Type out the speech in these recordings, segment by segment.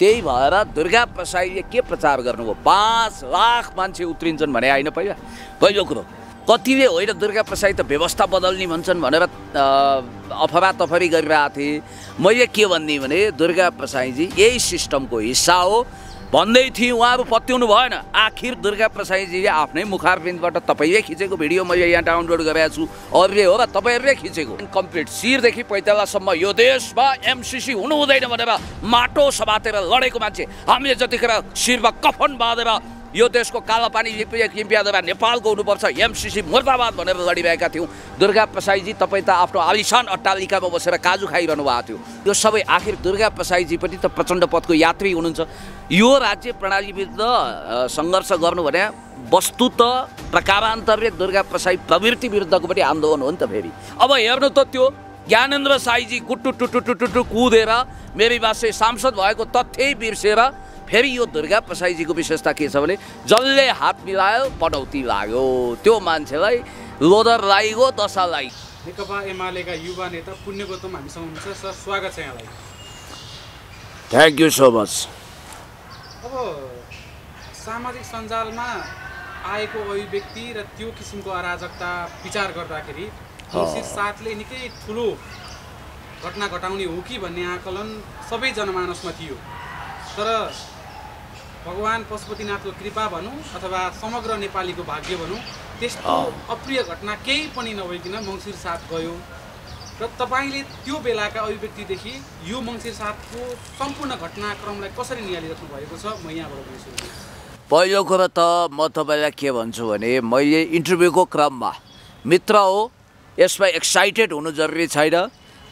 त्यही भएर दुर्गा प्रसाईले के प्रचार गर्नुभयो पाँच लाख मान्छे उत्रिन्छन् भने होइन पहिला पहिलो कुरो कतिले होइन दुर्गा प्रसाई त व्यवस्था बदल्ने भन्छन् भनेर अफरा तफरी गरिरहेको थिएँ मैले के भन्ने भने दुर्गा प्रसाईजी यही सिस्टमको हिस्सा हो भन्दै थिएँ उहाँ अब पत्याउनु भएन आखिर दुर्गा प्रसाईजीले आफ्नै मुखारबिन्दबाट तपाईँले खिचेको भिडियो मैले यहाँ डाउनलोड गरेको छु अरूले हो र तपाईँहरूले खिचेको कम्प्लिट शिरदेखि पैतालासम्म यो देशमा एमसिसी हुनु हुँदैन भनेर माटो समातेर लडेको मान्छे हामीले जतिखेर शिरमा कफन बाँधेर यो देशको कालापानी जिपिएक किम्पी नेपालको हुनुपर्छ एमसिसी मुर्दाबाद भनेर लडिरहेका थियौँ दुर्गा प्रसाईजी तपाईँ त आफ्नो आलिसान अट्टालिकामा बसेर काजु खाइरहनु भएको थियो यो सबै आखिर दुर्गा प्रसाईजी पनि त प्रचण्ड पदको यात्री हुनुहुन्छ यो राज्य प्रणाली विरुद्ध सङ्घर्ष गर्नु भने वस्तु त प्रकारान्तरले दुर्गा प्रसाई प्रवृत्ति विरुद्धको पनि आन्दोलन हो नि त फेरि अब हेर्नु त त्यो ज्ञानेन्द्र साईजी गुट्टु टुटु टुटु कुदेर मेरी बासे सांसद भएको तथ्यै बिर्सेर फेरि यो दुर्गा प्रसाईजीको विशेषता के छ भने जसले हात मिलायो पनौती लाग्यो त्यो मान्छेलाई लोदर दशा लाइ नेकपा एमालेका युवा नेता पुण्य गौतम हामीसँग हुनुहुन्छ सर स्वागत छ यहाँलाई थ्याङ्क यू सो मच अब सामाजिक सञ्जालमा आएको अभिव्यक्ति र त्यो किसिमको अराजकता विचार गर्दाखेरि oh। साथले निकै ठुलो घटना घटाउने हो कि भन्ने आकलन सबै जनमानसमा थियो तर भगवान् पशुपतिनाथको कृपा भनौँ अथवा समग्र नेपालीको भाग्य भनौँ त्यस्तो अप्रिय घटना केही पनि नभइकन मङ्सिर साथ गयो र तपाईँले त्यो बेलाका अभिव्यक्तिदेखि यो मङ्सिर साथको सम्पूर्ण घटनाक्रमलाई कसरी निहालिराख्नु भएको छ म यहाँबाट भन्छु पहिलो कुरो त म तपाईँलाई के भन्छु भने मैले इन्टरभ्यूको क्रममा मित्र हो यसमा एक्साइटेड हुनु जरुरी छैन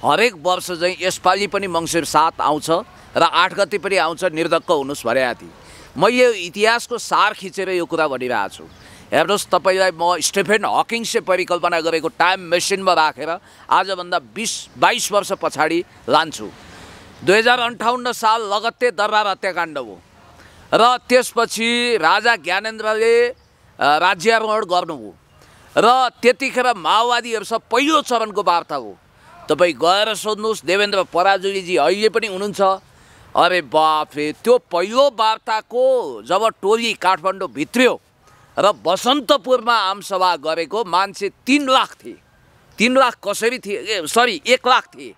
हरेक वर्ष चाहिँ यसपालि पनि मङ्सिर सात आउँछ र आठ गति पनि आउँछ निर्धक्क हुनुहोस् भने आदि म यो इतिहासको सार खिचेर यो कुरा भनिरहेको छु हेर्नुहोस् तपाईँलाई म स्टेफेन हकिङ्सले परिकल्पना गरेको टाइम मेसिनमा राखेर आजभन्दा बिस बाइस वर्ष पछाडि लान्छु दुई हजार अन्ठाउन्न साल लगत्तै दरबार हत्याकाण्ड हो र त्यसपछि राजा ज्ञानेन्द्रले राज्यारोहण गर्नुभयो र त्यतिखेर सब पहिलो चरणको वार्ता हो तपाईँ गएर सोध्नुहोस् देवेन्द्र पराजुलीजी अहिले पनि हुनुहुन्छ अरे बाफे त्यो पहिलो वार्ताको जब टोली काठमाडौँ भित्रियो र बसन्तपुरमा आमसभा गरेको मान्छे तिन लाख थिए तिन लाख कसरी थिए ए सरी एक लाख थिए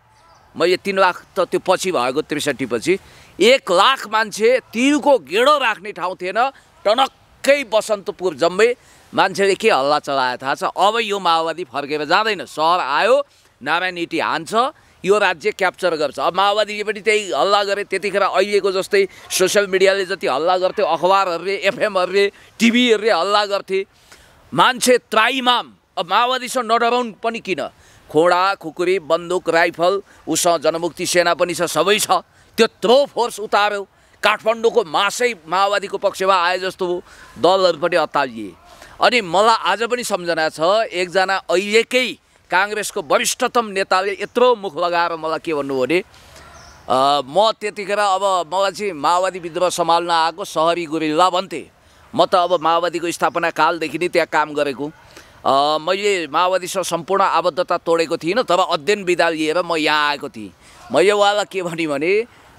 मैले तिन लाख त त्यो पछि भएको त्रिसठी पछि एक लाख मान्छे तिलको गेडो राख्ने ठाउँ थिएन टनक्कै बसन्तपुर जम्मै मान्छेले के हल्ला चलाए थाहा छ अब यो माओवादी फर्केर जाँदैन सहर आयो नारायण इटी हान्छ यो राज्य क्याप्चर गर्छ अब माओवादीले पनि त्यही हल्ला गरे त्यतिखेर अहिलेको जस्तै सोसियल मिडियाले जति हल्ला गर्थ्यो अखबारहरूले एफएमहरूले टिभीहरूले हल्ला गर्थे मान्छे त्राइमाम अब माओवादीसँग नडराउनु पनि किन खोडा खुकुरी बन्दुक राइफल उसँग जनमुक्ति सेना पनि छ सबै छ त्यत्रो फोर्स उतार्यो काठमाडौँको मासै माओवादीको पक्षमा आए जस्तो हो दलहरू पनि अत्तालिए अनि मलाई आज पनि सम्झना छ एकजना अहिलेकै काङ्ग्रेसको वरिष्ठतम नेताले यत्रो मुख लगाएर मलाई के भन्नुभयो भने म त्यतिखेर अब मलाई चाहिँ माओवादी विद्रोह सम्हाल्न आएको सहरी गुरिल्ला भन्थे म त अब माओवादीको स्थापना कालदेखि नै त्यहाँ काम गरेको मैले माओवादीसँग सम्पूर्ण आबद्धता तोडेको थिइनँ तर अध्ययन विधा लिएर म यहाँ आएको थिएँ मैले उहाँलाई के भने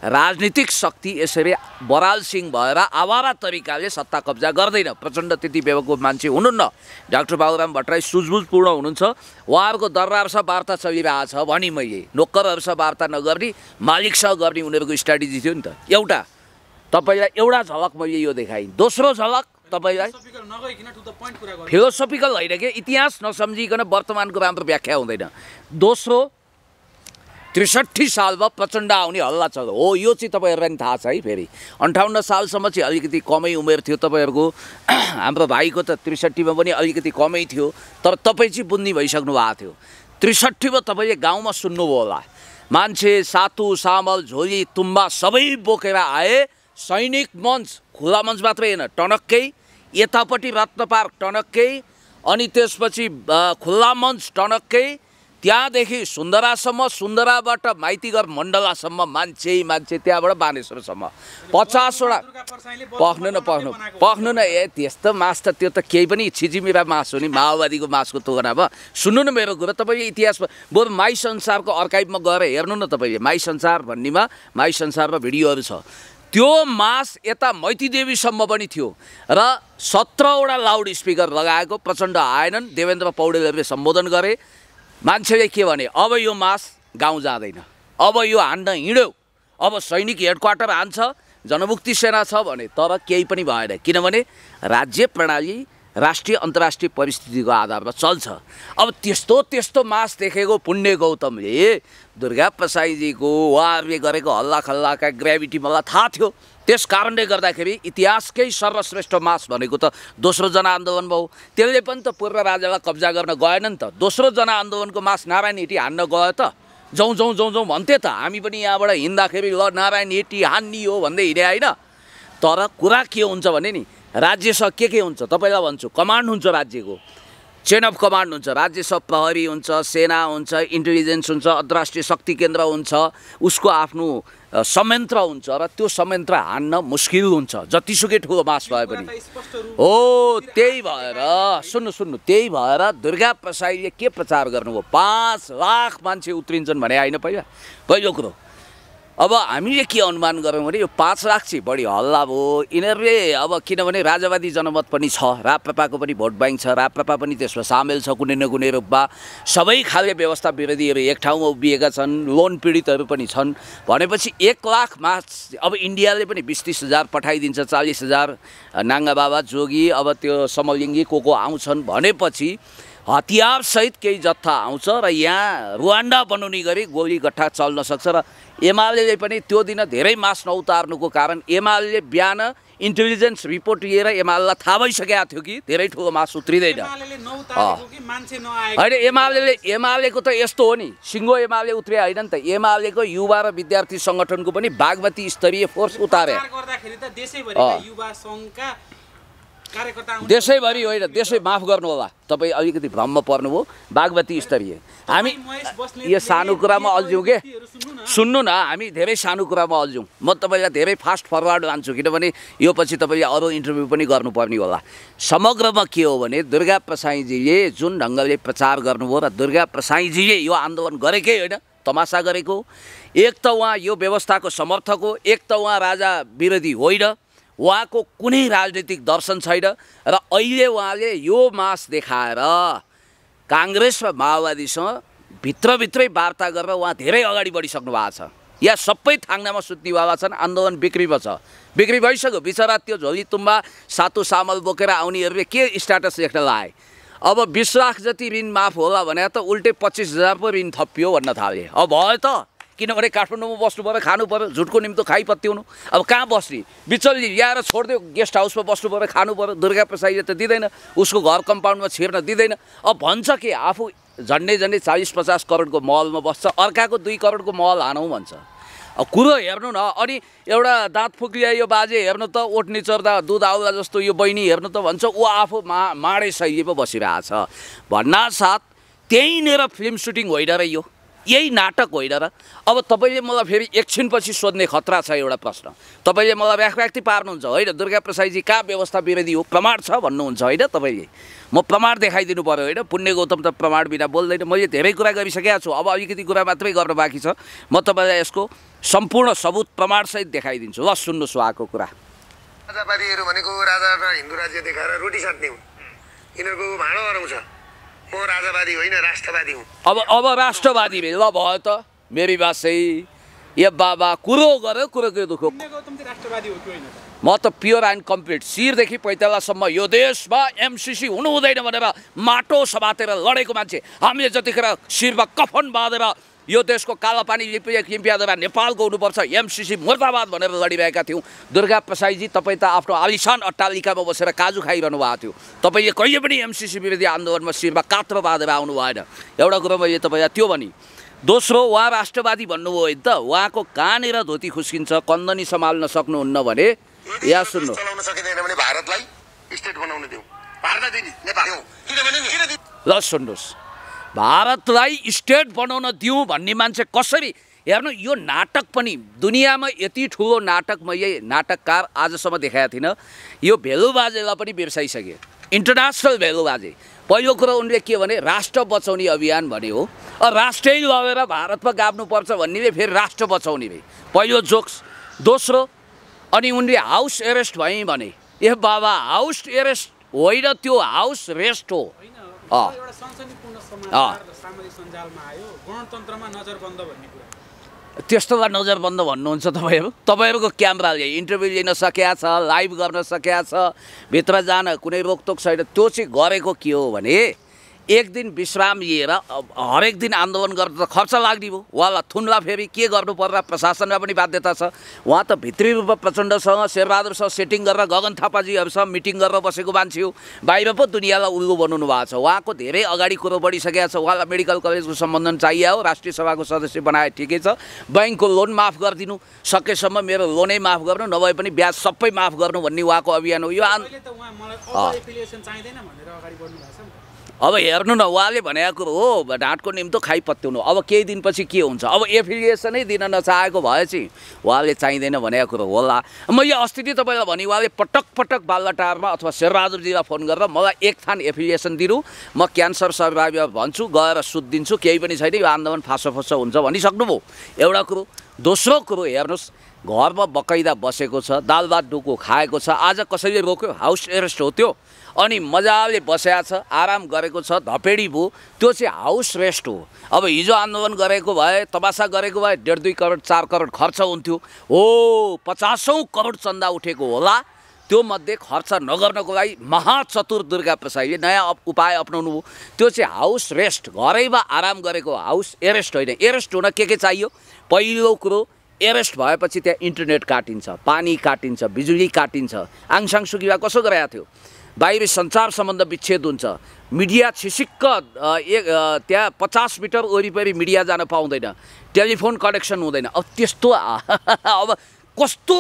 राजनीतिक शक्ति यसरी बराल सिंह भएर आवारा तरिकाले सत्ता कब्जा गर्दैन प्रचण्ड त्यति बेवको मान्छे हुनुहुन्न डाक्टर बाबुराम भट्टराई सुझबुझपूर्ण हुनुहुन्छ उहाँहरूको दरबारसँग वार्ता चलिरहेको छ भने मैले नोकरहरूसँग वार्ता नगर्ने मालिकसँग गर्ने उनीहरूको स्ट्राटेजी थियो नि त एउटा तपाईँलाई एउटा झलक मैले यो देखाएँ दोस्रो झलक तपाईँलाई फिलोसफिकल होइन कि इतिहास नसम्झिकन वर्तमानको राम्रो व्याख्या हुँदैन दोस्रो त्रिसठी सालमा प्रचण्ड आउने हल्ला छ हो यो चाहिँ तपाईँहरूलाई पनि थाहा छ है फेरि अन्ठाउन्न सालसम्म चाहिँ अलिकति कमै उमेर थियो तपाईँहरूको हाम्रो भाइको त त्रिसठीमा पनि अलिकति कमै थियो तर तपाईँ चाहिँ बुन्नी भइसक्नु भएको थियो त्रिसठीमा तपाईँले गाउँमा सुन्नुभयो होला मान्छे सातु सामल झोली तुम्बा सबै बोकेर आए सैनिक मञ्च खुला मञ्च मात्रै होइन टनक्कै यतापट्टि रत्न पार्क टनक्कै अनि त्यसपछि खुल्ला मञ्च टनक्कै त्यहाँदेखि सुन्दरासम्म सुन्दराबाट माइतीघर मण्डलासम्म मान्छे मान्छे त्यहाँबाट बानेश्वरसम्म पचासवटा पख्नु न पख्नु पख्नु न ए त्यस्तो मास त त्यो त केही पनि छिजिमिरा मासु हो नि माओवादीको मासको तुलनामा सुन्नु न मेरो कुरो तपाईँ इतिहास बरु माई संसारको अर्काइभमा गएर हेर्नु न तपाईँले माई संसार भन्नेमा माई संसारमा भिडियोहरू छ त्यो मास यता मैतीदेवीसम्म पनि थियो र सत्रवटा लाउड स्पिकर लगाएको प्रचण्ड आएनन् देवेन्द्र पौडेलहरूले सम्बोधन गरे मान्छेले के भने अब यो मास गाउँ जाँदैन अब यो हान्न हिँड्यो अब सैनिक हेडक्वार्टर हान्छ जनमुक्ति सेना छ भने तर केही पनि भएन किनभने राज्य प्रणाली राष्ट्रिय अन्तर्राष्ट्रिय परिस्थितिको आधारमा चल्छ अब त्यस्तो त्यस्तो मास देखेको पुण्य गौतमले दुर्गा प्रसाईजीको उहाँहरूले गरेको हल्लाखल्लाका ग्राभिटी मलाई थाहा थियो त्यस कारणले गर्दाखेरि इतिहासकै सर्वश्रेष्ठ मास भनेको त दोस्रो जनआन्दोलन भयो त्यसले पनि त पूर्व राजालाई कब्जा गर्न गएन नि त दोस्रो जनआन्दोलनको मास नारायण हिटी हान्न गयो त जाउँ जाउँ जाउँ जाउँ भन्थे त हामी पनि यहाँबाट हिँड्दाखेरि ल नारायण हिटी हान्नी हो भन्दै हिँडे होइन तर कुरा के हुन्छ भने नि राज्यसँग के के हुन्छ तपाईँलाई भन्छु कमान्ड हुन्छ राज्यको चेन अफ कमान्ड हुन्छ राज्य सब प्रहरी हुन्छ सेना हुन्छ इन्टेलिजेन्स हुन्छ अन्तर्राष्ट्रिय शक्ति केन्द्र हुन्छ उसको आफ्नो संयन्त्र हुन्छ र त्यो संयन्त्र हान्न मुस्किल हुन्छ जतिसुकै ठुलो मास भए पनि हो त्यही भएर सुन्नु सुन्नु त्यही भएर दुर्गा प्रसाईले के प्रचार गर्नुभयो पाँच लाख मान्छे उत्रिन्छन् भने होइन पहिला पहिलो कुरो अब हामीले के अनुमान गऱ्यौँ भने यो पाँच लाख चाहिँ बढी हल्ला भयो यिनीहरूले अब किनभने राजावादी जनमत पनि छ राप्रपाको पनि भोट ब्याङ्क छ राप्रपा पनि त्यसमा सामेल छ कुनै न कुनै रूपमा सबै खाले व्यवस्था विरोधीहरू एक ठाउँमा उभिएका छन् लोन पीडितहरू पनि छन् भनेपछि एक लाखमा अब इन्डियाले पनि बिस तिस हजार पठाइदिन्छ चालिस हजार नाङ्गा बाबा जोगी अब त्यो समलिङ्गी को को आउँछन् भनेपछि हतियारसहित केही जत्था आउँछ र यहाँ रुवान्डा बनाउने गरी गोली गट्ठा चल्न सक्छ र एमाले पनि त्यो दिन धेरै मास नउतार्नुको कारण एमाले बिहान इन्टेलिजेन्स रिपोर्ट लिएर एमालेलाई थाहा भइसकेको थियो कि धेरै ठुलो मास उत्रिँदैन होइन एमाले एमालेको त यस्तो हो नि सिङ्गो एमाले उत्रे होइन नि त एमालेको युवा र विद्यार्थी सङ्गठनको पनि बागमती स्तरीय फोर्स उतारे देशैभरि होइन देशै माफ गर्नु होला तपाईँ अलिकति भ्रम पर्नुभयो बागमती स्तरीय हामी यो सानो कुरामा अल्झ्यौँ के सुन्नु न हामी धेरै सानो कुरामा अल्झ्यौँ म तपाईँलाई धेरै फास्ट फरवर्ड लान्छु किनभने यो पछि तपाईँले अरू इन्टरभ्यू पनि गर्नुपर्ने होला समग्रमा के हो भने दुर्गा प्रसाईजीले जुन ढङ्गले प्रचार गर्नुभयो र दुर्गा प्रसाईजीले यो आन्दोलन गरेकै होइन तमासा गरेको एक त उहाँ यो व्यवस्थाको समर्थक हो एक त उहाँ राजा विरोधी होइन उहाँको कुनै राजनीतिक दर्शन छैन र अहिले उहाँले यो मास देखाएर काङ्ग्रेस र माओवादीसँग भित्रभित्रै वार्ता गरेर उहाँ धेरै अगाडि बढिसक्नु भएको छ यहाँ सबै थाङ्नामा सुत्ने बाबा छन् आन्दोलन बिक्रीमा छ बिक्री भइसक्यो बिचरा त्यो झोली तुम्बा सातु सामल बोकेर आउनेहरूले के स्ट्याटस लेख्न लाए अब बिस लाख जति ऋण माफ होला भने त उल्टे पच्चिस हजार पो ऋण थपियो भन्न थाले अब भयो त किनभने काठमाडौँमा बस्नु पऱ्यो खानु पऱ्यो झुटको निम्तो खाइपत्याउनु अब कहाँ बस्ने बिचल्ली ल्याएर छोडिदियो गेस्ट हाउसमा बस्नु पऱ्यो खानु पऱ्यो दुर्गा प्रसाईले त दिँदैन उसको घर कम्पाउन्डमा छिर्न दिँदैन अब भन्छ कि आफू झन्डै झन्डै चालिस पचास करोडको महलमा बस्छ अर्काको दुई करोडको महल हानौँ भन्छ अब कुरो हेर्नु न अनि एउटा दाँत फुक्रिया यो बाजे हेर्नु त ओट्ने चर्दा दुध आउँदा जस्तो यो बहिनी हेर्नु त भन्छ ऊ आफू मा माडे बसिरहेको बसिरहेछ भन्नासाथ त्यहीँनिर फिल्म सुटिङ होइन र यो यही नाटक होइन र अब तपाईँले मलाई फेरि एकछिनपछि सोध्ने खतरा छ एउटा प्रश्न तपाईँले मलाई व्याख्याक्ति पार्नुहुन्छ होइन दुर्गा प्रसाईजी कहाँ व्यवस्था विरोधी हो प्रमाण छ भन्नुहुन्छ होइन तपाईँले म प्रमाण देखाइदिनु पऱ्यो होइन पुण्य गौतम त प्रमाण बिना बोल्दैन मैले धेरै कुरा गरिसकेको छु अब अलिकति कुरा मात्रै गर्न बाँकी छ म तपाईँलाई यसको सम्पूर्ण सबुत प्रमाणसहित देखाइदिन्छु ल सुन्नुहोस् उहाँको कुरा राजावादीहरू भनेको राजा र हिन्दू राज्य देखाएर रोटी साट्ने हुन् यिनीहरूको भाँडो हराउँछ म राजावादी होइन राष्ट्रवादी हुँ अब अब राष्ट्रवादी ल भयो त मेरी बासै ए बाबा कुरो गरेर कुरो के दुःख म त प्योर एन्ड कम्प्लिट शिरदेखि पैतालासम्म यो देशमा एमसिसी हुनु हुँदैन भनेर माटो समातेर लडेको मान्छे हामीले जतिखेर शिरमा कफन बाँधेर यो देशको कालोपानी लिपिएक किम्पियादोबा नेपालको हुनुपर्छ एमसिसी मुर्दाबाद भनेर लडिरहेका थियौँ दुर्गा प्रसाईजी तपाईँ त आफ्नो आलिसान अट्टालिकामा बसेर काजु खाइरहनु भएको थियो तपाईँले कहिले पनि एमसिसी विरोधी आन्दोलनमा शिरमा कात्र बाँधेर आउनु भएन एउटा कुरो मैले तपाईँलाई त्यो भने दोस्रो उहाँ राष्ट्रवादी भन्नुभयो भने त उहाँको कहाँनिर धोती खुस्किन्छ कन्दनी सम्हाल्न सक्नुहुन्न भने या सुन्नु ल सुन्नुहोस् भारतलाई स्टेट बनाउन दिउँ भन्ने मान्छे कसरी हेर्नु यो नाटक पनि दुनियाँमा यति ठुलो नाटक मैले नाटककार आजसम्म देखाएको थिइनँ यो भेलुबाजेलाई पनि बिर्साइसकेँ इन्टरनेसनल भेलुबाजे पहिलो कुरो उनले के भने राष्ट्र बचाउने अभियान भने हो राष्ट्रै लगेर भारतमा गाभ्नुपर्छ भन्नेले फेरि राष्ट्र बचाउने भए पहिलो जोक्स दोस्रो अनि उनले हाउस एरेस्ट भएँ भने ए बाबा हाउस एरेस्ट होइन त्यो हाउस रेस्ट हो त्यस्तो त नजरबन्द भन्नुहुन्छ तपाईँहरू तपाईँहरूको क्यामराले इन्टरभ्यू लिन सकिया छ लाइभ गर्न सकिया छ भित्र जान कुनै रोकटोक छैन त्यो चाहिँ गरेको के हो भने एक दिन विश्राम लिएर हरेक दिन आन्दोलन गर्दा त खर्च लाग्ने भयो उहाँलाई थुन्ला फेरि के गर्नु पर्ला प्रशासनमा पनि बाध्यता छ उहाँ त भित्री रूपमा प्रचण्डसँग शेरबहादुरसँग सेटिङ गरेर गगन थापाजीहरूसँग मिटिङ गरेर बसेको मान्छे हो बाहिर पो दुनियाँलाई उल्लु बनाउनु भएको छ उहाँको धेरै अगाडि कुरो बढिसकेको छ उहाँलाई मेडिकल कलेजको सम्बन्धन चाहियो हो राष्ट्रिय सभाको सदस्य बनाए ठिकै छ ब्याङ्कको लोन माफ गरिदिनु सकेसम्म मेरो लोनै माफ गर्नु नभए पनि ब्याज सबै माफ गर्नु भन्ने उहाँको अभियान हो यो अब हेर्नु न उहाँले भनेको कुरो हो ढाँटको निम्तो खाइ पत्याउनु अब केही दिनपछि के हुन्छ अब एफिलिएसनै दिन नचाहेको भएपछि उहाँले चाहिँदैन भनेको कुरो होला म यो अस्ति नै तपाईँलाई भने उहाँले पटक पटक बालटारमा अथवा शेरबहादुरजीलाई फोन गरेर मलाई एक थान एफिलिएसन दिनु म क्यान्सर सर्भाइभर भन्छु गएर सुत्दिन्छु केही पनि छैन यो आन्दोलन फासो फासो हुन्छ भनिसक्नुभयो एउटा कुरो दोस्रो कुरो हेर्नुहोस् घरमा बकैदा बसेको छ दाल भात डुको खाएको छ आज कसैले रोक्यो हाउस एरेस्ट हो त्यो अनि मजाले बसेको छ आराम गरेको छ धपेडी भयो त्यो चाहिँ हाउस रेस्ट हो अब हिजो आन्दोलन गरेको भए तमासा गरेको भए डेढ दुई करोड चार करोड खर्च हुन्थ्यो हो पचासौँ करोड चन्दा उठेको होला त्यो मध्ये खर्च नगर्नको लागि महाचतुर दुर्गा प्रसाईले नयाँ उपाय अप्नाउनु त्यो चाहिँ हाउस रेस्ट घरैमा आराम गरेको हाउस एरेस्ट होइन एरेस्ट हुन के के चाहियो पहिलो कुरो एरेस्ट भएपछि त्यहाँ इन्टरनेट काटिन्छ पानी काटिन्छ बिजुली काटिन्छ आङसाङ सुकिवा कसो गराएको थियो बाहिरी सञ्चार सम्बन्ध विच्छेद हुन्छ मिडिया छिसिक्क एक त्यहाँ पचास मिटर वरिपरि मिडिया जान पाउँदैन टेलिफोन कनेक्सन हुँदैन अब त्यस्तो अब कस्तो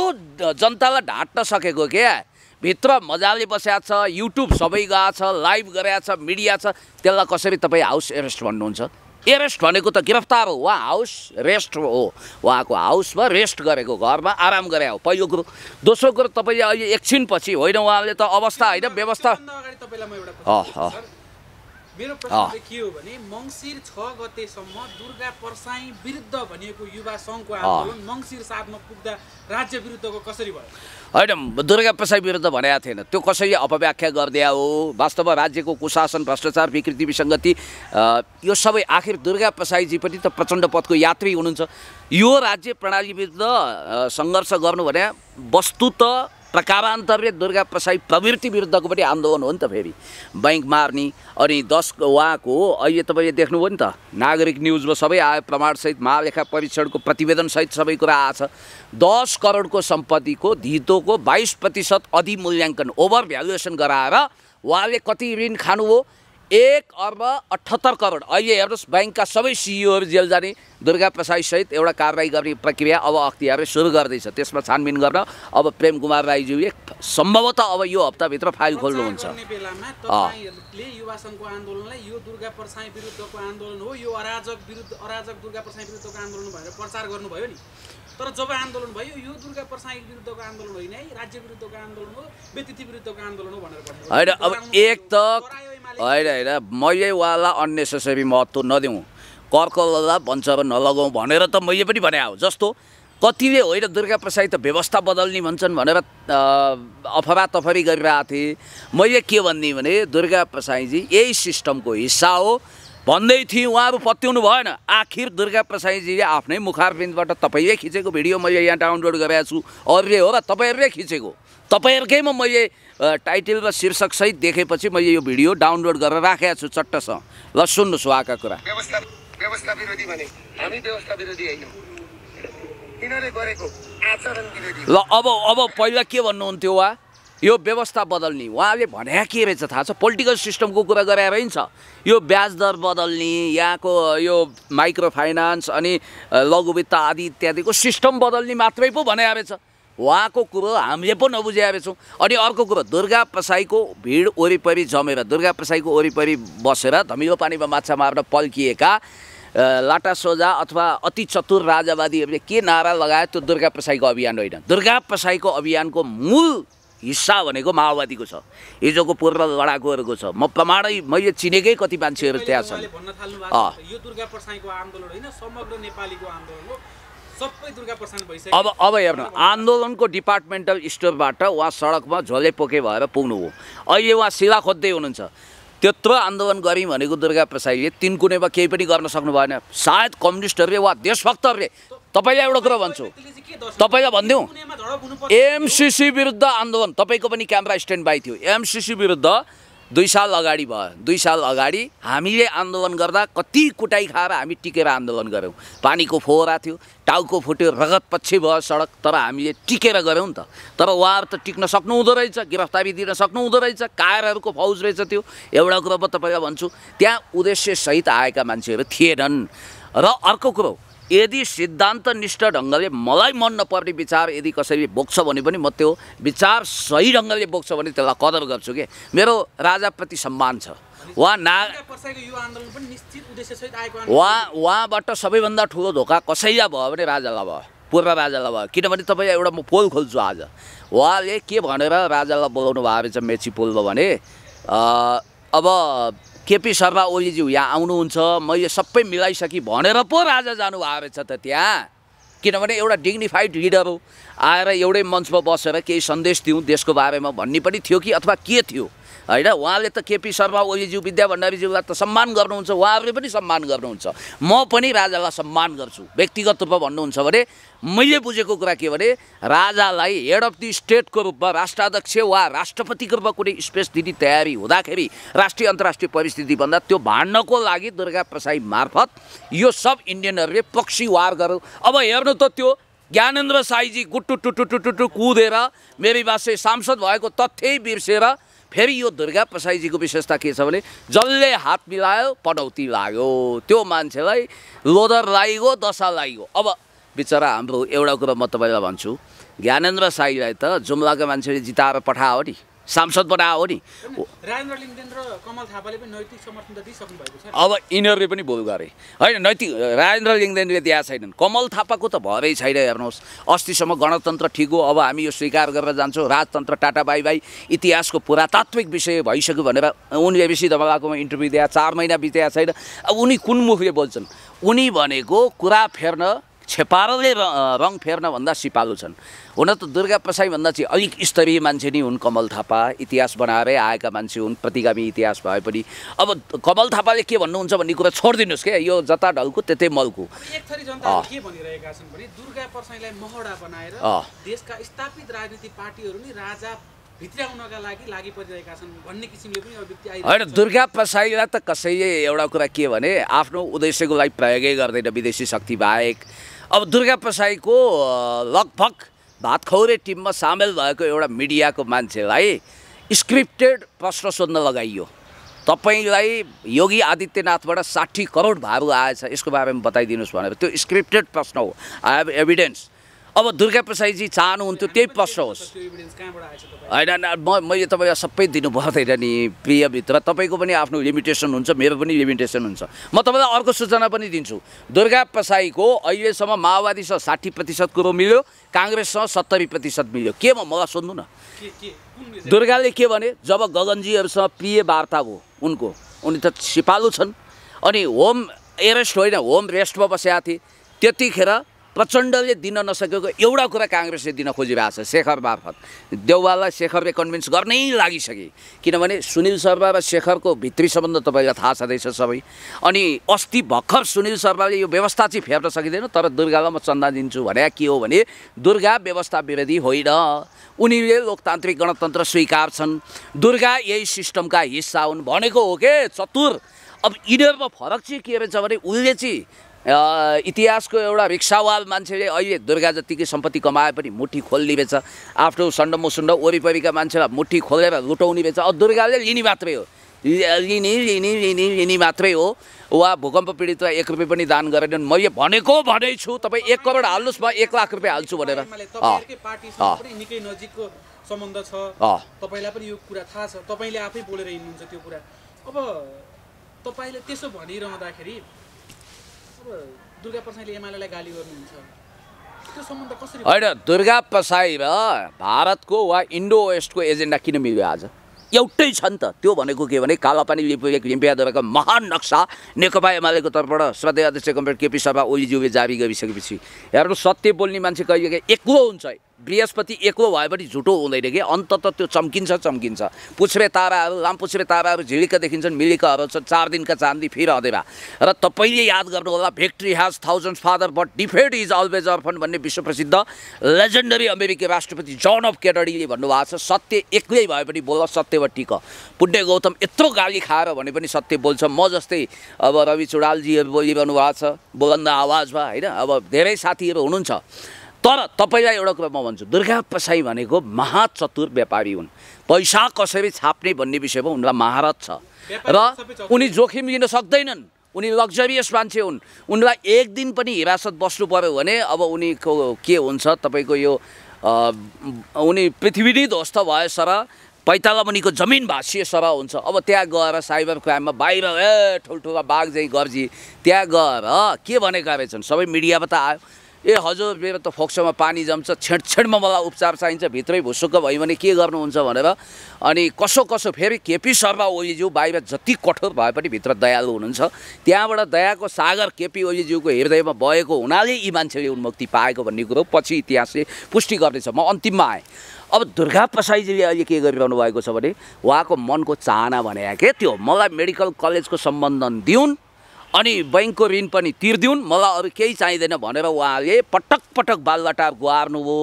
जनतालाई ढाट्न सकेको क्या भित्र मजाले बसेको छ युट्युब सबै गएको छ लाइभ गराएको छ मिडिया छ त्यसलाई कसरी तपाईँ हाउस एरेस्ट भन्नुहुन्छ एरेस्ट भनेको त गिरफ्तार हो उहाँ हाउस रेस्ट हो उहाँको हाउसमा रेस्ट गरेको घरमा आराम गरे हो पहिलो कुरो दोस्रो कुरो तपाईँले अहिले एकछिनपछि होइन उहाँले त अवस्था होइन व्यवस्था मेरो प्रश्न के हो भने मङ्सिर छ गतेसम्म दुर्गा परसाई विरुद्ध भनिएको युवा सङ्घको आन्दोलन मङ्सिर साथमा पुग्दा राज्य विरुद्धको कसरी भयो होइन दुर्गा प्रसाद विरुद्ध भनेको थिएन त्यो कसैले अपव्याख्या गरिदिया हो वास्तवमा राज्यको कुशासन भ्रष्टाचार विकृति विसङ्गति यो सबै आखिर दुर्गा प्रसाईजी पनि त प्रचण्ड पदको यात्री हुनुहुन्छ यो राज्य प्रणाली विरुद्ध सङ्घर्ष गर्नु भने वस्तु त प्रकारान्तरले दुर्गा प्रसाद प्रवृत्ति विरुद्धको पनि आन्दोलन हो नि त फेरि ब्याङ्क मार्ने अनि दस उहाँको अहिले तपाईँले देख्नुभयो नि त नागरिक न्युजमा सबै आयो प्रमाणसहित महालेखा परीक्षणको प्रतिवेदनसहित सबै कुरा आएको छ दस करोडको सम्पत्तिको धितोको बाइस प्रतिशत अधिमूल्याङ्कन ओभर भ्यालुएसन गराएर उहाँले कति ऋण खानुभयो एक अर्ब अठहत्तर करोड अहिले हेर्नुहोस् ब्याङ्कका सबै सिइओहरू जेल जाने दुर्गा सहित एउटा कारवाही गर्ने प्रक्रिया अब अख्तियारले सुरु गर्दैछ त्यसमा छानबिन गर्न अब प्रेम कुमार राईज्यूले सम्भवतः अब यो हप्ताभित्र फाइल खोल्नुहुन्छ तर जब आन्दोलन भयो यो दुर्गा प्रसाई विरुद्धको आन्दोलन होइन है राज्य विरुद्धको आन्दोलन हो व्यतिथि विरुद्धको आन्दोलन हो भनेर होइन अब एक त होइन होइन मैले उहाँलाई अन्नेसेसरी महत्त्व नदिउँ कर्कला भन्छ नलगाउँ भनेर त मैले पनि भने हो जस्तो कतिले होइन दुर्गा प्रसाद त व्यवस्था बदल्ने भन्छन् भनेर अफवा तफरी गरिरहेको थिएँ मैले के भन्ने भने दुर्गा प्रसाईजी यही सिस्टमको हिस्सा हो भन्दै थिएँ उहाँहरू पत्याउनु भएन आखिर दुर्गा प्रसाईजीले आफ्नै मुखारबिन्दबाट तपाईँले खिचेको भिडियो मैले यहाँ डाउनलोड गरेको छु अरूले हो र तपाईँहरूले खिचेको तपाईँहरूकैमा मैले टाइटल र शीर्षकसहित देखेपछि मैले यो भिडियो डाउनलोड गरेर राखेको छु चट्टसँग ल सुन्नुहोस् उहाँका कुरा व्यवस्था विरोधी भने हामी व्यवस्था विरोधी होइनौँ गरेको आचरण विरोधी ल अब अब पहिला के भन्नुहुन्थ्यो उहाँ यो व्यवस्था बदल्ने उहाँले भने के रहेछ थाहा छ पोलिटिकल सिस्टमको कुरा गरे पनि छ यो ब्याज दर बदल्ने यहाँको यो माइक्रो फाइनान्स अनि लघुवित्त आदि इत्यादिको सिस्टम बदल्ने मात्रै पो भने रहेछ उहाँको कुरो हामीले पो नबुझ्याएछौँ अनि अर्को कुरो दुर्गा प्रसाईको भिड वरिपरि जमेर दुर्गा प्रसाईको वरिपरि बसेर धमिलो पानीमा माछा मार्न पल्किएका लाटा सोझा अथवा अति चतुर राजावादीहरूले के नारा लगाए त्यो दुर्गा प्रसाईको अभियान होइन दुर्गा प्रसाईको अभियानको मूल हिस्सा भनेको माओवादीको छ हिजोको पूर्व लडाकुहरूको छ म प्रमाणै मैले चिनेकै कति मान्छेहरू त्यहाँ छन् अब अब हेर्नु आन्दोलनको डिपार्टमेन्टल स्टोरबाट उहाँ सडकमा झोले पोके भएर पुग्नु हो अहिले उहाँ शिला खोज्दै हुनुहुन्छ त्यत्रो आन्दोलन गऱ्यौँ भनेको दुर्गा प्रसाईले तिन कुनैमा केही पनि गर्न सक्नु भएन सायद कम्युनिस्टहरूले वा देशभक्तहरूले तपाईँलाई एउटा कुरा भन्छु तपाईँलाई भनिदिउँ एमसिसी विरुद्ध आन्दोलन तपाईँको पनि क्यामरा स्ट्यान्ड बाई थियो एमसिसी विरुद्ध दुई साल अगाडि भयो दुई साल अगाडि हामीले आन्दोलन गर्दा कति कुटाइ खाएर हामी टिकेर आन्दोलन गऱ्यौँ पानीको फोहरा थियो टाउको फुट्यो रगत पछि भयो सडक तर हामीले टिकेर गऱ्यौँ नि त तर उहाँहरू त टिक्न सक्नु हुँदो रहेछ गिरफ्तारी दिन सक्नु हुँदो रहेछ कायरहरूको फौज रहेछ त्यो एउटा कुरो म तपाईँलाई भन्छु त्यहाँ उद्देश्यसहित आएका मान्छेहरू थिएनन् र अर्को कुरो यदि सिद्धान्त निष्ठ ढङ्गले मलाई मन नपर्ने विचार यदि कसैले बोक्छ भने पनि म त्यो विचार सही ढङ्गले बोक्छ भने त्यसलाई कदर गर्छु कि मेरो राजाप्रति सम्मान छ उहाँ ना उहाँ उहाँबाट सबैभन्दा ठुलो धोका कसैलाई भयो भने राजालाई भयो पूर्व राजालाई भयो किनभने तपाईँ एउटा म पोल खोल्छु आज उहाँले के भनेर राजालाई बोलाउनु भएको रहेछ मेची पोलमा भने अब केपी शर्मा ओलीज्यू यहाँ आउनुहुन्छ मैले सबै मिलाइसकेँ भनेर पो राजा जानुभएको रहेछ त त्यहाँ किनभने एउटा डिग्निफाइड लिडर हो आएर एउटै मञ्चमा बसेर केही सन्देश दिउँ देशको बारेमा भन्ने पनि थियो कि अथवा के थियो होइन उहाँले त केपी शर्मा ओलीज्यू विद्या भण्डारीज्यूलाई त सम्मान गर्नुहुन्छ उहाँहरूले पनि सम्मान गर्नुहुन्छ म पनि राजालाई सम्मान गर्छु व्यक्तिगत रूपमा भन्नुहुन्छ भने मैले बुझेको कुरा के भने राजालाई हेड अफ दि स्टेटको रूपमा राष्ट्राध्यक्ष वा राष्ट्रपतिको रूपमा कुनै स्पेस दिने तयारी हुँदाखेरि राष्ट्रिय अन्तर्राष्ट्रिय परिस्थितिभन्दा त्यो भाँड्नको लागि दुर्गा प्रसाई मार्फत यो सब इन्डियनहरूले पक्षी वार गर अब हेर्नु त त्यो ज्ञानेन्द्र साईजी गुट्टु टुटु टुटु कुदेर मेरी बासे सांसद भएको तथ्यै बिर्सेर फेरि यो दुर्गा प्रसाईजीको विशेषता के छ भने जसले हात मिलायो पनौती लाग्यो त्यो मान्छेलाई लोदर लाग्यो दशा लाग्यो अब बिचरा हाम्रो एउटा कुरा म तपाईँलाई भन्छु ज्ञानेन्द्र साईलाई त जुम्लाको मान्छेले जिताएर पठायो नि सांसद बनाए हो नि अब यिनीहरूले पनि भुल गरे होइन नैतिक राजेन्द्र लिङ्गदेनले त्यहाँ छैनन् कमल थापाको त भरै छैन हेर्नुहोस् अस्तिसम्म गणतन्त्र ठिक हो अब हामी यो स्वीकार गरेर जान्छौँ राजतन्त्र टाटा बाई बाई इतिहासको पुरातात्विक विषय भइसक्यो भनेर उनी एबिसी दबाकोमा इन्टरभ्यू दिए चार महिना बितेका छैन अब उनी कुन मुखले बोल्छन् उनी भनेको कुरा फेर्न छेपारोले रङ भन्दा सिपालु छन् हुन त दुर्गा प्रसाई भन्दा चाहिँ अलिक स्तरीय मान्छे नै हुन् कमल थापा इतिहास बनाएरै आएका मान्छे हुन् प्रतिगामी इतिहास भए पनि अब कमल थापाले के भन्नुहुन्छ भन्ने कुरा छोडिदिनुहोस् क्या यो जता ढल्कु त्यतै मलको के भनिरहेका होइन दुर्गा प्रसाईलाई त कसैले एउटा कुरा के भने आफ्नो उद्देश्यको लागि प्रयोगै गर्दैन विदेशी शक्ति बाहेक अब दुर्गा प्रसाईको लगभग भातखौरे टिममा सामेल भएको एउटा मिडियाको मान्छेलाई स्क्रिप्टेड प्रश्न सोध्न लगाइयो तपाईँलाई योगी आदित्यनाथबाट साठी करोड भारू आएछ यसको बारेमा बताइदिनुहोस् भनेर त्यो स्क्रिप्टेड प्रश्न हो आई हेभ एभिडेन्स अब दुर्गा प्रसाईजी चाहनुहुन्थ्यो त्यही प्रश्न होस् होइन म मैले तपाईँलाई सबै दिनु पर्दैन नि मित्र तपाईँको पनि आफ्नो लिमिटेसन हुन्छ मेरो पनि लिमिटेसन हुन्छ म तपाईँलाई अर्को सूचना पनि दिन्छु दुर्गा प्रसाईको अहिलेसम्म माओवादीसँग साठी प्रतिशत कुरो मिल्यो काङ्ग्रेससँग सत्तरी प्रतिशत मिल्यो के म मलाई सोध्नु न दुर्गाले के भने जब गगनजीहरूसँग प्रिय वार्ता हो उनको उनी त सिपालु छन् अनि होम एरेस्ट होइन होम रेस्टमा बसेका थिए त्यतिखेर प्रचण्डले दिन नसकेको एउटा कुरा काङ्ग्रेसले दिन खोजिरहेको छ शेखर मार्फत देउवाललाई शेखरले कन्भिन्स गर्नै लागिसके किनभने सुनिल शर्मा र शेखरको भित्री सम्बन्ध तपाईँलाई थाहा छँदैछ सबै अनि अस्ति भर्खर सुनिल शर्माले यो व्यवस्था चाहिँ फेर्न सकिँदैन तर दुर्गालाई म चन्दा दिन्छु भने के हो भने दुर्गा व्यवस्था विरोधी होइन उनीले लोकतान्त्रिक गणतन्त्र स्वीकार छन् दुर्गा यही सिस्टमका हिस्सा हुन् भनेको हो के चतुर अब यिनीहरूमा फरक चाहिँ के रहेछ भने उसले चाहिँ इतिहासको एउटा रिक्सावाल मान्छेले अहिले दुर्गा जतिकै सम्पत्ति कमाए पनि मुठी खोल्ने बेच आफ्नो सन्ड मुसुन्ड वरिपरिका मान्छेलाई मुठी खोलेर लुटाउने बेच अब दुर्गाले लिने मात्रै हो लिने लिने लिने लिने मात्रै हो वा भूकम्प पीडितलाई एक रुपियाँ पनि दान गरेनन् मैले भनेको छु तपाईँ एक करोड हाल्नुहोस् म एक लाख रुपियाँ हाल्छु भनेर सम्बन्ध छ तपाईँलाई पनि यो कुरा थाहा छ तपाईँले आफै बोलेर हिँड्नुहुन्छ त्यो कुरा अब तपाईँले त्यसो भनिरहँदाखेरि होइन दुर्गा पसाई र भारतको वा इन्डो वेस्टको एजेन्डा किन मिल्यो आज एउटै छ नि त त्यो भनेको के भने कालापानी लिम्पियाद्वाराको महान नक्सा नेकपा एमालेको तर्फबाट श्रद्धा अध्यक्ष कम्प्रेड केपी शर्मा ओलीज्यूले जारी गरिसकेपछि हेर्नु सत्य बोल्ने मान्छे कहिले एक्लो हुन्छ बृहस्पति एक्लो पनि झुटो हुँदैन कि अन्तत त्यो चम्किन्छ चम्किन्छ पुछ्रे ताराहरू लामपुछ्रे ताराहरू झिलिक देखिन्छन् मिलिकहरू छन् चार दिनका चाँदी फिर अँधेरा र तपाईँले याद गर्नु होला victory has thousand father but defeat is always orphan भन्ने विश्वप्रसिद्ध लेजेन्डरी अमेरिकी राष्ट्रपति जोन अफ केडडीले भन्नुभएको छ सत्य एक्लै भए पनि बोल वा टिक पुण्य गौतम यत्रो गाली खाएर भने पनि सत्य बोल्छ म जस्तै अब रवि चुडालजीहरू बोलिरहनु भएको छ बोलन्द आवाजमा होइन अब धेरै साथीहरू हुनुहुन्छ तर तपाईँलाई एउटा कुरा म भन्छु दुर्गा पसाई भनेको महाचतुर व्यापारी हुन् पैसा कसरी छाप्ने भन्ने विषयमा उनलाई महारत छ र उनी जोखिम लिन सक्दैनन् उनी लग्जरियस मान्छे हुन् उनलाई एक दिन पनि हिरासत बस्नु पऱ्यो भने अब उनीको के हुन्छ तपाईँको यो उनी पृथ्वी नै ध्वस्त भए सर पैताला मुनिको जमिन भाषीय सभा हुन्छ अब त्यहाँ गएर साइबर क्राइममा बाहिर ए ठुल्ठुला बाघ झै गर्जी त्यहाँ गएर के भनेका रहेछन् सबै मिडियामा त आयो ए हजुर मेरो त फोक्सोमा पानी जम्छ छेड छेडमा मलाई उपचार चाहिन्छ भित्रै भुसुक्क भयो भने के गर्नुहुन्छ भनेर अनि कसो कसो फेरि केपी शर्मा ओलीज्यू बाहिर जति कठोर भए पनि भित्र दयालु हुनुहुन्छ त्यहाँबाट दयाको सागर केपी ओलीज्यूको हृदयमा भएको हुनाले यी मान्छेले उन्मुक्ति पाएको भन्ने कुरो पछि इतिहासले पुष्टि गर्नेछ म अन्तिममा आएँ अब दुर्गा प्रसाईजीले अहिले के गरिरहनु भएको छ भने उहाँको मनको चाहना भने के त्यो मलाई मेडिकल कलेजको सम्बन्धन दिउन् अनि ब्याङ्कको ऋण पनि तिर्दिउन् मलाई अरू केही चाहिँदैन भनेर उहाँले पटक पटक बालबाटा गुहार्नुभयो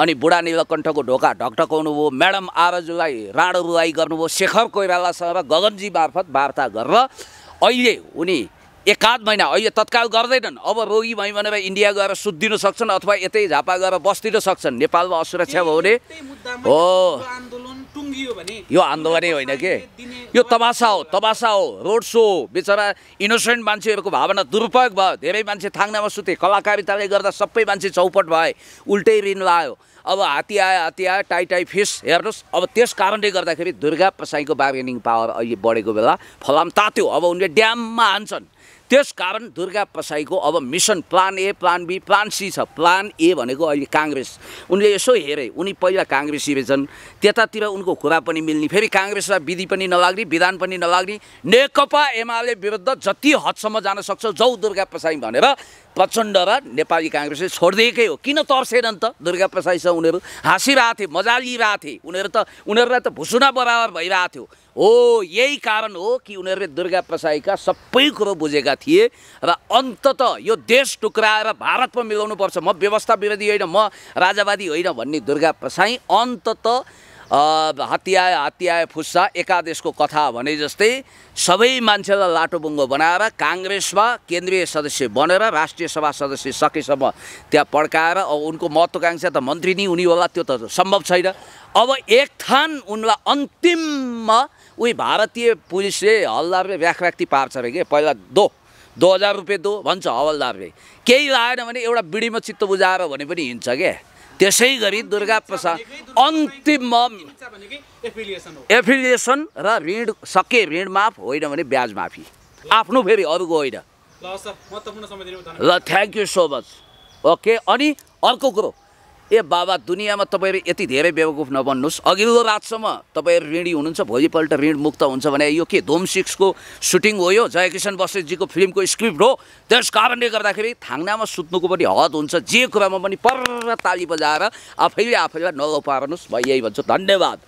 अनि बुढा नीलकण्ठको ढोका ढकढकाउनु भयो म्याडम आरजुलाई राणो रुवाई गर्नुभयो शेखर कोइरालासँग गगनजी मार्फत वार्ता गरेर अहिले उनी एकाध महिना अहिले तत्काल गर्दैनन् अब रोगी भयो भनेर इन्डिया गएर सुत्दिन सक्छन् अथवा यतै झापा गएर बस्दिन सक्छन् नेपालमा असुरक्षा भयो भने हो भने यो आन्दोलनै होइन के यो तमासा हो तमासा हो रोड सो हो बिचरा इनोसेन्ट मान्छेहरूको भावना दुरुपयोग भयो धेरै मान्छे थाङ्नामा सुते कलाकारिताले गर्दा सबै मान्छे चौपट भए उल्टै ऋण लायो अब हात्ती आयो हात्ती आयो टाइ टाई फिस हेर्नुहोस् अब त्यस कारणले गर्दाखेरि दुर्गा पसाईको बार्गेनिङ पावर अहिले बढेको बेला फलाम तात्यो अब उनले ड्याममा हान्छन् त्यस कारण दुर्गा पसाईको अब mission plan A plan B plan C छ प्लान ए भनेको अहिले काङ्ग्रेस उनले यसो हेरे उनी पहिला काङ्ग्रेसी रहेछन् त्यतातिर उनको कुरा पनि मिल्ने फेरि काङ्ग्रेसलाई विधि पनि नलाग्ने विधान पनि नलाग्ने नेकपा एमाले विरुद्ध जति हदसम्म जान सक्छ जौ दुर्गा पसाई भनेर प्रचण्ड र नेपाली काङ्ग्रेसले छोडिदिएकै हो किन तर्सेनन् त दुर्गा प्रसाईसँग उनीहरू हाँसिरहेको थिए मजा लिइरहेको थिए उनीहरू त उनीहरूलाई त भुसुना बराबर भइरहेको थियो हो यही कारण हो कि उनीहरूले दुर्गा प्रसाईका सबै कुरो बुझेका थिए र अन्तत यो देश टुक्राएर भारतमा मिलाउनुपर्छ म व्यवस्था विरोधी होइन म राजावादी होइन भन्ने दुर्गा प्रसाई अन्तत हतियाए हतियाए फुस्सा एकादेशको कथा भने जस्तै सबै मान्छेलाई लाटोबुङ्गो बनाएर काङ्ग्रेसमा केन्द्रीय सदस्य बनेर राष्ट्रिय सभा सदस्य सकेसम्म त्यहाँ पड्काएर अब उनको महत्त्वकाङ्क्षा त मन्त्री नै हुने होला त्यो त सम्भव छैन अब एक थान उनलाई अन्तिममा उही भारतीय पुलिसले हवलदारले व्याख्याक्ति पार्छ रे के पहिला दो दो हजार रुपियाँ दो भन्छ हवलदारले केही लागेन भने एउटा बिडीमा चित्त बुझाएर भने पनि हिँड्छ क्या त्यसै गरी दुर्गा प्रसाद अन्तिममा एफिलिएसन र ऋण सके ऋण माफ होइन भने ब्याज माफी आफ्नो फेरि अरूको होइन ल thank you so much okay अनि अर्को कुरो ए बाबा दुनियाँमा तपाईँहरू यति धेरै बेवकुफ नबन्नुहोस् अघिल्लो रातसम्म तपाईँहरू ऋणी हुनुहुन्छ भोलिपल्ट ऋण मुक्त हुन्छ भने यो के धुम सिक्सको सुटिङ हो यो जयकिसन बसेजीको फिल्मको स्क्रिप्ट हो त्यस कारणले गर्दाखेरि थाङ्नामा सुत्नुको पनि हद हुन्छ जे कुरामा पनि पर ताली बजाएर आफैले आफैलाई नलौपार्नुहोस् म यही भन्छु धन्यवाद